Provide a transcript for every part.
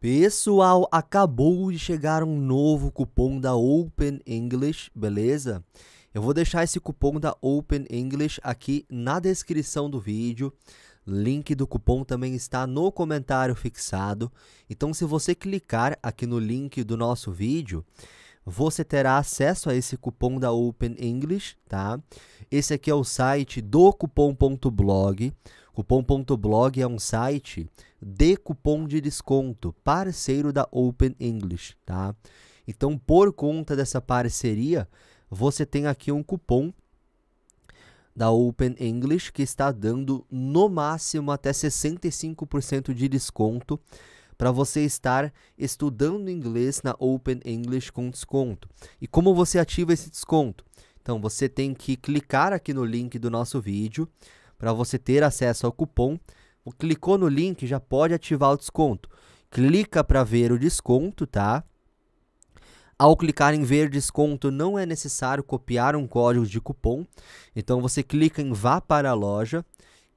Pessoal, acabou de chegar um novo cupom da Open English, beleza? Eu vou deixar esse cupom da Open English aqui na descrição do vídeo. Link do cupom também está no comentário fixado. Então, se você clicar aqui no link do nosso vídeo, você terá acesso a esse cupom da Open English, tá? Esse aqui é o site do cupom.blog. Cupom.blog é um site de cupom de desconto, parceiro da Open English, tá? Então, por conta dessa parceria, você tem aqui um cupom da Open English que está dando no máximo até 65% de desconto para você estar estudando inglês na Open English com desconto. E como você ativa esse desconto? Então você tem que clicar aqui no link do nosso vídeo para você ter acesso ao cupom. Clicou no link, já pode ativar o desconto. Clica para ver o desconto, tá? Ao clicar em ver desconto, não é necessário copiar um código de cupom. Então você clica em vá para a loja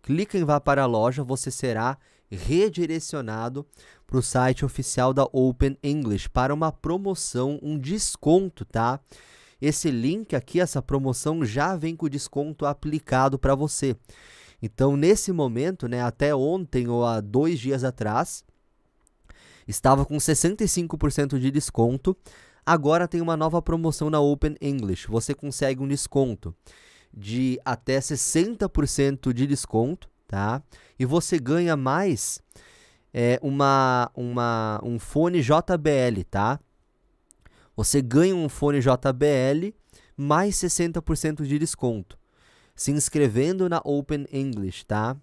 clica em vá para a loja, você será redirecionado para o site oficial da Open English para uma promoção, um desconto, tá? Esse link aqui, essa promoção já vem com desconto aplicado para você. Então, nesse momento, né, até ontem ou há dois dias atrás, estava com 65% de desconto. Agora tem uma nova promoção na Open English. Você consegue um desconto de até 60% de desconto, tá? E você ganha mais é, uma, uma, um fone JBL, tá? Você ganha um fone JBL mais 60% de desconto, se inscrevendo na Open English, tá?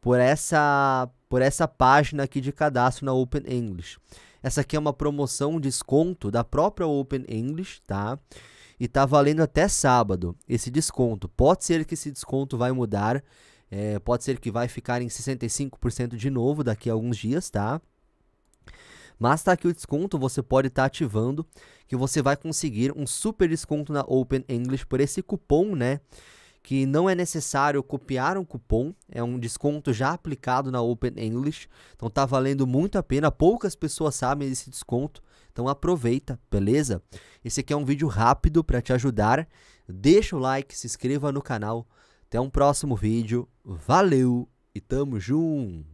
Por essa, por essa página aqui de cadastro na Open English. Essa aqui é uma promoção, desconto da própria Open English, tá? e tá valendo até sábado esse desconto. Pode ser que esse desconto vai mudar, é, pode ser que vai ficar em 65% de novo daqui a alguns dias, tá? Mas tá aqui o desconto, você pode estar tá ativando que você vai conseguir um super desconto na Open English por esse cupom, né? que não é necessário copiar um cupom, é um desconto já aplicado na Open English, então tá valendo muito a pena, poucas pessoas sabem desse desconto, então aproveita, beleza? Esse aqui é um vídeo rápido para te ajudar, deixa o like, se inscreva no canal, até um próximo vídeo, valeu e tamo junto!